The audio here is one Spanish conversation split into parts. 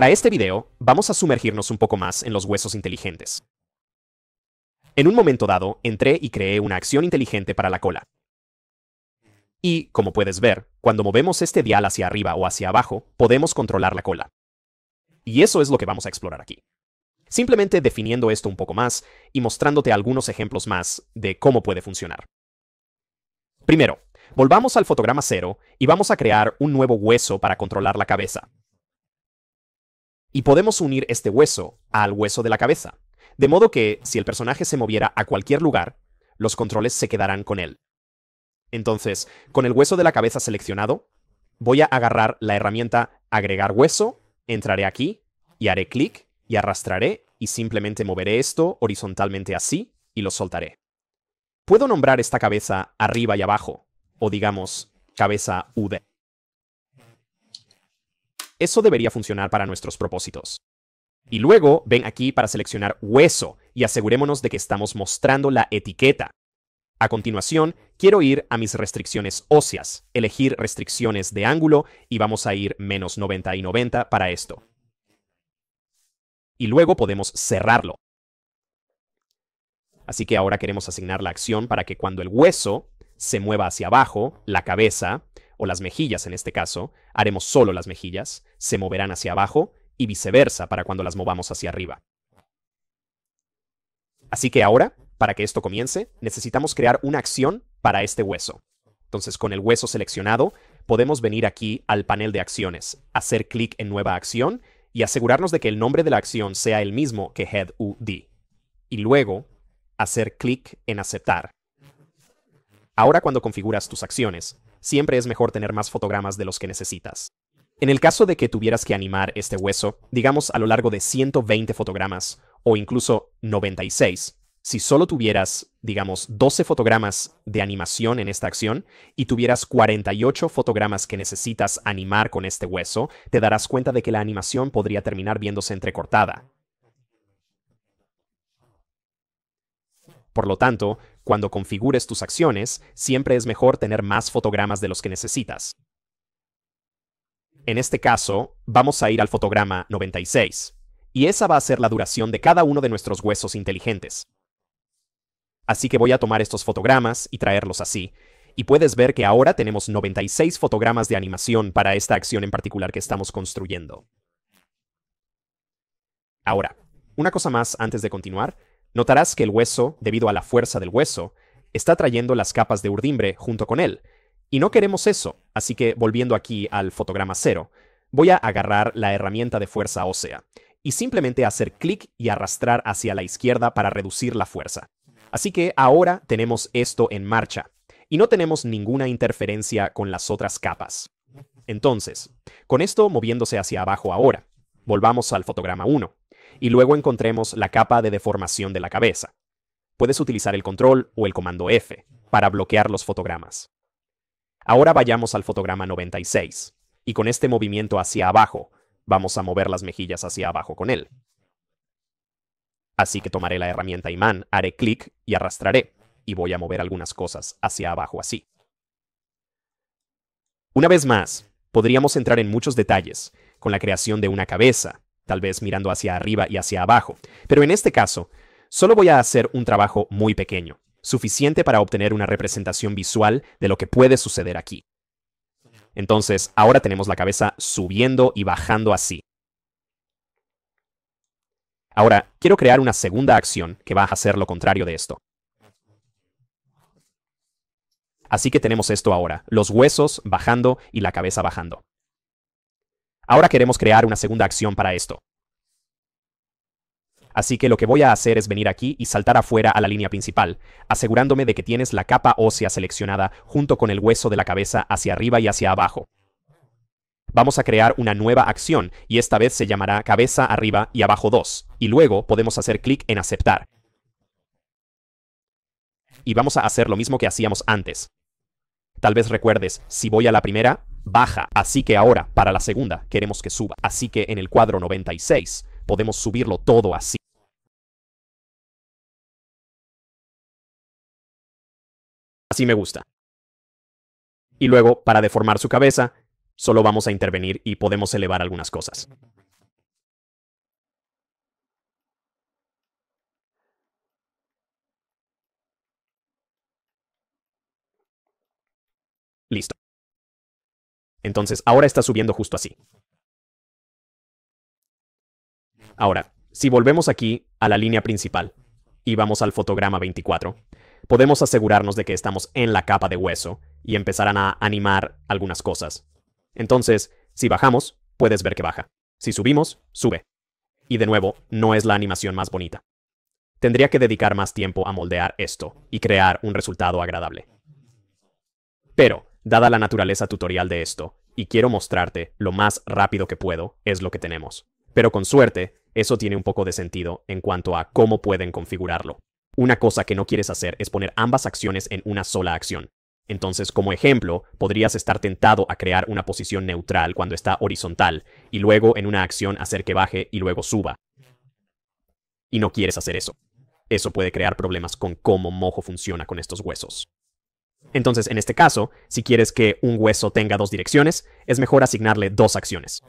Para este video, vamos a sumergirnos un poco más en los huesos inteligentes. En un momento dado, entré y creé una acción inteligente para la cola. Y, como puedes ver, cuando movemos este dial hacia arriba o hacia abajo, podemos controlar la cola. Y eso es lo que vamos a explorar aquí. Simplemente definiendo esto un poco más y mostrándote algunos ejemplos más de cómo puede funcionar. Primero, volvamos al fotograma cero y vamos a crear un nuevo hueso para controlar la cabeza y podemos unir este hueso al hueso de la cabeza, de modo que si el personaje se moviera a cualquier lugar, los controles se quedarán con él. Entonces, con el hueso de la cabeza seleccionado, voy a agarrar la herramienta agregar hueso, entraré aquí y haré clic y arrastraré y simplemente moveré esto horizontalmente así y lo soltaré. Puedo nombrar esta cabeza arriba y abajo, o digamos, cabeza UD. Eso debería funcionar para nuestros propósitos. Y luego ven aquí para seleccionar hueso y asegurémonos de que estamos mostrando la etiqueta. A continuación, quiero ir a mis restricciones óseas, elegir restricciones de ángulo y vamos a ir menos 90 y 90 para esto. Y luego podemos cerrarlo. Así que ahora queremos asignar la acción para que cuando el hueso se mueva hacia abajo, la cabeza o las mejillas en este caso, haremos solo las mejillas, se moverán hacia abajo y viceversa para cuando las movamos hacia arriba. Así que ahora, para que esto comience, necesitamos crear una acción para este hueso. Entonces, con el hueso seleccionado, podemos venir aquí al panel de acciones, hacer clic en Nueva acción y asegurarnos de que el nombre de la acción sea el mismo que Head UD. Y luego, hacer clic en Aceptar. Ahora cuando configuras tus acciones, siempre es mejor tener más fotogramas de los que necesitas. En el caso de que tuvieras que animar este hueso, digamos a lo largo de 120 fotogramas, o incluso 96, si solo tuvieras, digamos, 12 fotogramas de animación en esta acción y tuvieras 48 fotogramas que necesitas animar con este hueso, te darás cuenta de que la animación podría terminar viéndose entrecortada. Por lo tanto, cuando configures tus acciones, siempre es mejor tener más fotogramas de los que necesitas. En este caso, vamos a ir al fotograma 96, y esa va a ser la duración de cada uno de nuestros huesos inteligentes. Así que voy a tomar estos fotogramas y traerlos así, y puedes ver que ahora tenemos 96 fotogramas de animación para esta acción en particular que estamos construyendo. Ahora, una cosa más antes de continuar, Notarás que el hueso, debido a la fuerza del hueso, está trayendo las capas de urdimbre junto con él, y no queremos eso, así que volviendo aquí al fotograma cero, voy a agarrar la herramienta de fuerza ósea, y simplemente hacer clic y arrastrar hacia la izquierda para reducir la fuerza. Así que ahora tenemos esto en marcha, y no tenemos ninguna interferencia con las otras capas. Entonces, con esto moviéndose hacia abajo ahora, volvamos al fotograma 1 y luego encontremos la capa de deformación de la cabeza. Puedes utilizar el control o el comando F para bloquear los fotogramas. Ahora vayamos al fotograma 96, y con este movimiento hacia abajo, vamos a mover las mejillas hacia abajo con él. Así que tomaré la herramienta imán, haré clic y arrastraré, y voy a mover algunas cosas hacia abajo así. Una vez más, podríamos entrar en muchos detalles, con la creación de una cabeza, tal vez mirando hacia arriba y hacia abajo. Pero en este caso, solo voy a hacer un trabajo muy pequeño, suficiente para obtener una representación visual de lo que puede suceder aquí. Entonces, ahora tenemos la cabeza subiendo y bajando así. Ahora, quiero crear una segunda acción que va a hacer lo contrario de esto. Así que tenemos esto ahora, los huesos bajando y la cabeza bajando. Ahora queremos crear una segunda acción para esto. Así que lo que voy a hacer es venir aquí y saltar afuera a la línea principal, asegurándome de que tienes la capa ósea seleccionada junto con el hueso de la cabeza hacia arriba y hacia abajo. Vamos a crear una nueva acción y esta vez se llamará cabeza arriba y abajo 2, y luego podemos hacer clic en aceptar. Y vamos a hacer lo mismo que hacíamos antes. Tal vez recuerdes, si voy a la primera, baja, así que ahora, para la segunda, queremos que suba, así que en el cuadro 96 podemos subirlo todo así. Así me gusta. Y luego, para deformar su cabeza, solo vamos a intervenir y podemos elevar algunas cosas. Listo. Entonces, ahora está subiendo justo así. Ahora, si volvemos aquí a la línea principal y vamos al fotograma 24, podemos asegurarnos de que estamos en la capa de hueso y empezarán a animar algunas cosas. Entonces, si bajamos, puedes ver que baja. Si subimos, sube. Y de nuevo, no es la animación más bonita. Tendría que dedicar más tiempo a moldear esto y crear un resultado agradable. Pero, dada la naturaleza tutorial de esto, y quiero mostrarte lo más rápido que puedo, es lo que tenemos. Pero con suerte, eso tiene un poco de sentido en cuanto a cómo pueden configurarlo. Una cosa que no quieres hacer es poner ambas acciones en una sola acción. Entonces, como ejemplo, podrías estar tentado a crear una posición neutral cuando está horizontal, y luego en una acción hacer que baje y luego suba. Y no quieres hacer eso. Eso puede crear problemas con cómo Mojo funciona con estos huesos. Entonces, en este caso, si quieres que un hueso tenga dos direcciones, es mejor asignarle dos acciones.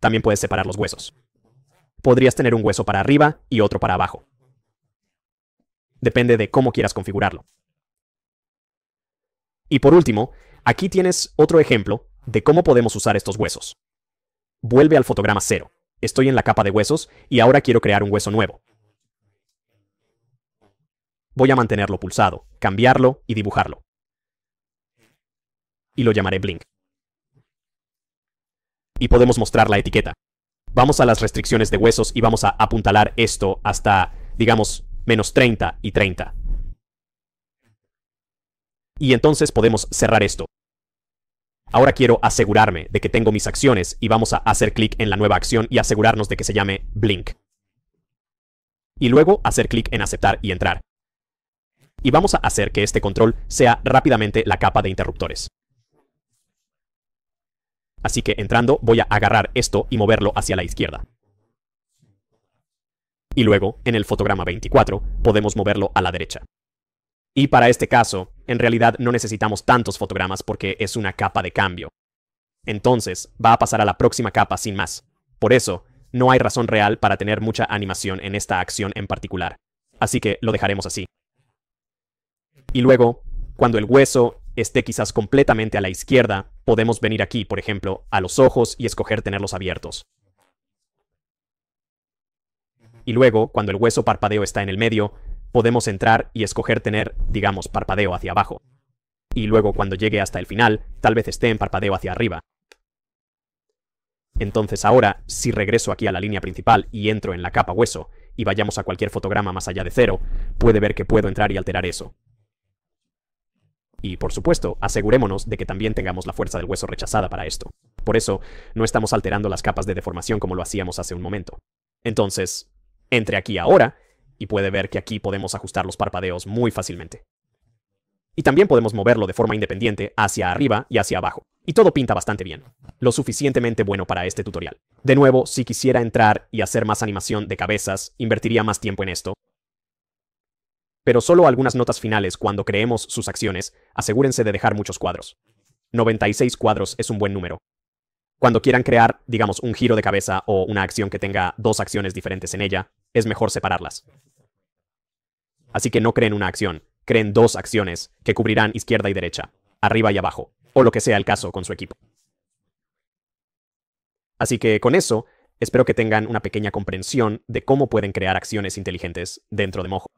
También puedes separar los huesos. Podrías tener un hueso para arriba y otro para abajo. Depende de cómo quieras configurarlo. Y por último, aquí tienes otro ejemplo de cómo podemos usar estos huesos. Vuelve al fotograma cero. Estoy en la capa de huesos y ahora quiero crear un hueso nuevo voy a mantenerlo pulsado, cambiarlo y dibujarlo. Y lo llamaré Blink. Y podemos mostrar la etiqueta. Vamos a las restricciones de huesos y vamos a apuntalar esto hasta, digamos, menos 30 y 30. Y entonces podemos cerrar esto. Ahora quiero asegurarme de que tengo mis acciones y vamos a hacer clic en la nueva acción y asegurarnos de que se llame Blink. Y luego hacer clic en aceptar y entrar y vamos a hacer que este control sea rápidamente la capa de interruptores. Así que entrando voy a agarrar esto y moverlo hacia la izquierda. Y luego, en el fotograma 24, podemos moverlo a la derecha. Y para este caso, en realidad no necesitamos tantos fotogramas porque es una capa de cambio. Entonces, va a pasar a la próxima capa sin más. Por eso, no hay razón real para tener mucha animación en esta acción en particular. Así que lo dejaremos así. Y luego, cuando el hueso esté quizás completamente a la izquierda, podemos venir aquí, por ejemplo, a los ojos y escoger tenerlos abiertos. Y luego, cuando el hueso parpadeo está en el medio, podemos entrar y escoger tener, digamos, parpadeo hacia abajo. Y luego cuando llegue hasta el final, tal vez esté en parpadeo hacia arriba. Entonces ahora, si regreso aquí a la línea principal y entro en la capa hueso, y vayamos a cualquier fotograma más allá de cero, puede ver que puedo entrar y alterar eso. Y por supuesto, asegurémonos de que también tengamos la fuerza del hueso rechazada para esto. Por eso, no estamos alterando las capas de deformación como lo hacíamos hace un momento. Entonces, entre aquí ahora, y puede ver que aquí podemos ajustar los parpadeos muy fácilmente. Y también podemos moverlo de forma independiente hacia arriba y hacia abajo. Y todo pinta bastante bien. Lo suficientemente bueno para este tutorial. De nuevo, si quisiera entrar y hacer más animación de cabezas, invertiría más tiempo en esto, pero solo algunas notas finales cuando creemos sus acciones, asegúrense de dejar muchos cuadros. 96 cuadros es un buen número. Cuando quieran crear, digamos, un giro de cabeza o una acción que tenga dos acciones diferentes en ella, es mejor separarlas. Así que no creen una acción, creen dos acciones que cubrirán izquierda y derecha, arriba y abajo, o lo que sea el caso con su equipo. Así que con eso, espero que tengan una pequeña comprensión de cómo pueden crear acciones inteligentes dentro de Mojo.